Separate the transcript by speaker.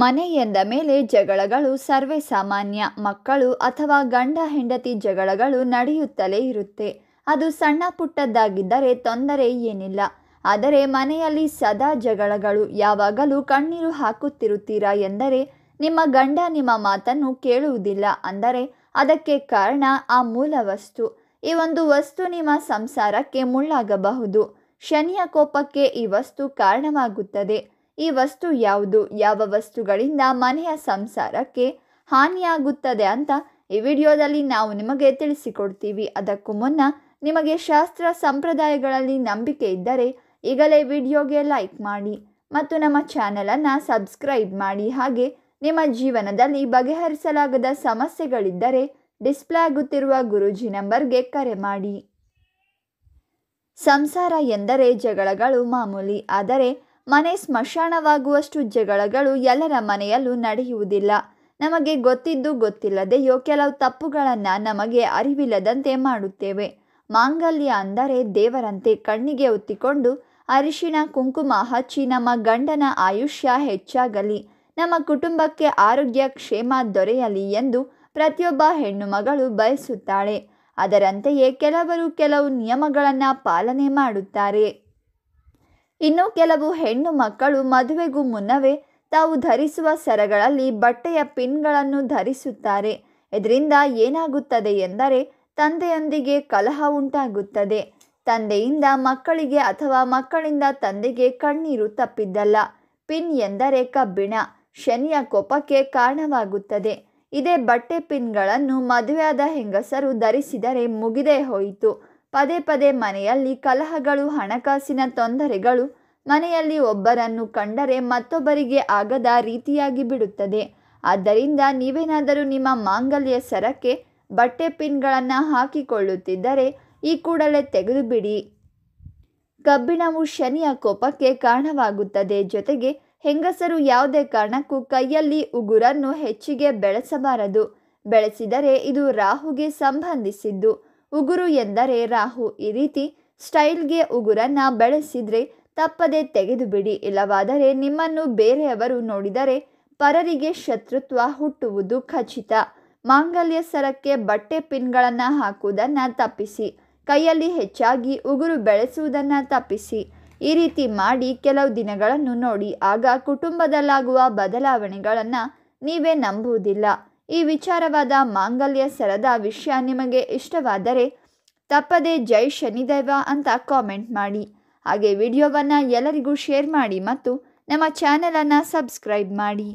Speaker 1: ಮನೆ ಎಂದ ಮೇಲೆ ಜಗಳಗಳು ಸರ್ವೇ ಸಾಮಾನ್ಯ ಮಕ್ಕಳು ಅಥವಾ ಗಂಡ ಹೆಂಡತಿ ಜಗಳಗಳು ನಡೆಯುತ್ತಲೇ ಇರುತ್ತೆ ಅದು ಸಣ್ಣ ಪುಟ್ಟದ್ದಾಗಿದ್ದರೆ ತೊಂದರೆ ಏನಿಲ್ಲ ಆದರೆ ಮನೆಯಲ್ಲಿ ಸದಾ ಜಗಳಗಳು ಯಾವಾಗಲೂ ಕಣ್ಣೀರು ಹಾಕುತ್ತಿರುತ್ತೀರಾ ಎಂದರೆ ನಿಮ್ಮ ಗಂಡ ನಿಮ್ಮ ಮಾತನ್ನು ಕೇಳುವುದಿಲ್ಲ ಅಂದರೆ ಅದಕ್ಕೆ ಕಾರಣ ಆ ಮೂಲ ವಸ್ತು ಈ ಒಂದು ವಸ್ತು ನಿಮ್ಮ ಸಂಸಾರಕ್ಕೆ ಮುಳ್ಳಾಗಬಹುದು ಶನಿಯ ಕೋಪಕ್ಕೆ ಈ ವಸ್ತು ಕಾರಣವಾಗುತ್ತದೆ ಈ ವಸ್ತು ಯಾವುದು ಯಾವ ವಸ್ತುಗಳಿಂದ ಮನೆಯ ಸಂಸಾರಕ್ಕೆ ಹಾನಿಯಾಗುತ್ತದೆ ಅಂತ ಈ ವಿಡಿಯೋದಲ್ಲಿ ನಾವು ನಿಮಗೆ ತಿಳಿಸಿಕೊಡ್ತೀವಿ ಅದಕ್ಕೂ ಮುನ್ನ ನಿಮಗೆ ಶಾಸ್ತ್ರ ಸಂಪ್ರದಾಯಗಳಲ್ಲಿ ನಂಬಿಕೆ ಇದ್ದರೆ ಈಗಲೇ ವಿಡಿಯೋಗೆ ಲೈಕ್ ಮಾಡಿ ಮತ್ತು ನಮ್ಮ ಚಾನಲನ್ನು ಸಬ್ಸ್ಕ್ರೈಬ್ ಮಾಡಿ ಹಾಗೆ ನಿಮ್ಮ ಜೀವನದಲ್ಲಿ ಬಗೆಹರಿಸಲಾಗದ ಸಮಸ್ಯೆಗಳಿದ್ದರೆ ಡಿಸ್ಪ್ಲೇ ಆಗುತ್ತಿರುವ ಗುರೂಜಿ ನಂಬರ್ಗೆ ಕರೆ ಮಾಡಿ ಸಂಸಾರ ಎಂದರೆ ಜಗಳಗಳು ಮಾಮೂಲಿ ಆದರೆ ಮನೆ ಸ್ಮಶಾನವಾಗುವಷ್ಟು ಜಗಳಗಳು ಎಲ್ಲರ ಮನೆಯಲ್ಲೂ ನಡೆಯುವುದಿಲ್ಲ ನಮಗೆ ಗೊತ್ತಿದ್ದು ಗೊತ್ತಿಲ್ಲದೆಯೋ ಕೆಲವು ತಪ್ಪುಗಳನ್ನು ನಮಗೆ ಅರಿವಿಲ್ಲದಂತೆ ಮಾಡುತ್ತೇವೆ ಮಾಂಗಲ್ಯ ಅಂದರೆ ದೇವರಂತೆ ಕಣ್ಣಿಗೆ ಒತ್ತಿಕೊಂಡು ಅರಿಶಿನ ಕುಂಕುಮ ಹಚ್ಚಿ ನಮ್ಮ ಗಂಡನ ಆಯುಷ್ಯ ಹೆಚ್ಚಾಗಲಿ ನಮ್ಮ ಕುಟುಂಬಕ್ಕೆ ಆರೋಗ್ಯ ಕ್ಷೇಮ ದೊರೆಯಲಿ ಎಂದು ಪ್ರತಿಯೊಬ್ಬ ಹೆಣ್ಣು ಮಗಳು ಬಯಸುತ್ತಾಳೆ ಅದರಂತೆಯೇ ಕೆಲವರು ಕೆಲವು ನಿಯಮಗಳನ್ನು ಪಾಲನೆ ಮಾಡುತ್ತಾರೆ ಇನ್ನು ಕೆಲವು ಹೆಣ್ಣು ಮಕ್ಕಳು ಮದುವೆಗೂ ಮುನ್ನವೇ ತಾವು ಧರಿಸುವ ಸರಗಳಲ್ಲಿ ಬಟ್ಟೆಯ ಪಿನ್ಗಳನ್ನು ಧರಿಸುತ್ತಾರೆ ಇದರಿಂದ ಏನಾಗುತ್ತದೆ ಎಂದರೆ ತಂದೆಯೊಂದಿಗೆ ಕಲಹ ಉಂಟಾಗುತ್ತದೆ ತಂದೆಯಿಂದ ಮಕ್ಕಳಿಗೆ ಅಥವಾ ಮಕ್ಕಳಿಂದ ತಂದೆಗೆ ಕಣ್ಣೀರು ತಪ್ಪಿದ್ದಲ್ಲ ಪಿನ್ ಎಂದರೆ ಕಬ್ಬಿಣ ಶನಿಯ ಕೋಪಕ್ಕೆ ಕಾರಣವಾಗುತ್ತದೆ ಇದೇ ಬಟ್ಟೆ ಪಿನ್ಗಳನ್ನು ಮದುವೆಯಾದ ಹೆಂಗಸರು ಧರಿಸಿದರೆ ಮುಗಿದೇ ಹೋಯಿತು ಪದೇ ಪದೇ ಮನೆಯಲ್ಲಿ ಕಲಹಗಳು ಹಣಕಾಸಿನ ತೊಂದರೆಗಳು ಮನೆಯಲ್ಲಿ ಒಬ್ಬರನ್ನು ಕಂಡರೆ ಮತ್ತೊಬ್ಬರಿಗೆ ಆಗದ ರೀತಿಯಾಗಿ ಬಿಡುತ್ತದೆ ಆದ್ದರಿಂದ ನೀವೇನಾದರೂ ನಿಮ್ಮ ಮಾಂಗಲ್ಯ ಸರಕ್ಕೆ ಬಟ್ಟೆ ಪಿನ್ಗಳನ್ನು ಹಾಕಿಕೊಳ್ಳುತ್ತಿದ್ದರೆ ಈ ಕೂಡಲೇ ತೆಗೆದುಬಿಡಿ ಕಬ್ಬಿಣವು ಶನಿಯ ಕೋಪಕ್ಕೆ ಕಾರಣವಾಗುತ್ತದೆ ಜೊತೆಗೆ ಹೆಂಗಸರು ಯಾವುದೇ ಕಾರಣಕ್ಕೂ ಕೈಯಲ್ಲಿ ಉಗುರನ್ನು ಹೆಚ್ಚಿಗೆ ಬೆಳೆಸಬಾರದು ಬೆಳೆಸಿದರೆ ಇದು ರಾಹುಗೆ ಸಂಬಂಧಿಸಿದ್ದು ಉಗುರು ಎಂದರೆ ರಾಹು ಈ ರೀತಿ ಸ್ಟೈಲ್ಗೆ ಉಗುರನ್ನು ಬೆಳೆಸಿದರೆ ತಪ್ಪದೆ ತೆಗೆದುಬಿಡಿ ಇಲ್ಲವಾದರೆ ನಿಮ್ಮನ್ನು ಬೇರೆಯವರು ನೋಡಿದರೆ ಪರರಿಗೆ ಶತ್ರುತ್ವ ಹುಟ್ಟುವುದು ಖಚಿತ ಮಾಂಗಲ್ಯ ಸರಕ್ಕೆ ಬಟ್ಟೆ ಪಿನ್ಗಳನ್ನು ಹಾಕುವುದನ್ನು ತಪ್ಪಿಸಿ ಕೈಯಲ್ಲಿ ಹೆಚ್ಚಾಗಿ ಉಗುರು ಬೆಳೆಸುವುದನ್ನು ತಪ್ಪಿಸಿ ಈ ರೀತಿ ಮಾಡಿ ಕೆಲವು ದಿನಗಳನ್ನು ನೋಡಿ ಆಗ ಕುಟುಂಬದಲ್ಲಾಗುವ ಬದಲಾವಣೆಗಳನ್ನು ನೀವೇ ನಂಬುವುದಿಲ್ಲ ಈ ವಿಚಾರವಾದ ಮಾಂಗಲ್ಯ ಸರದ ವಿಷಯ ನಿಮಗೆ ಇಷ್ಟವಾದರೆ ತಪ್ಪದೆ ಜೈ ಶನಿದೈವ ಅಂತ ಕಾಮೆಂಟ್ ಮಾಡಿ ಹಾಗೆ ವಿಡಿಯೋವನ್ನು ಎಲ್ಲರಿಗೂ ಶೇರ್ ಮಾಡಿ ಮತ್ತು ನಮ್ಮ ಚಾನೆಲನ್ನು ಸಬ್ಸ್ಕ್ರೈಬ್ ಮಾಡಿ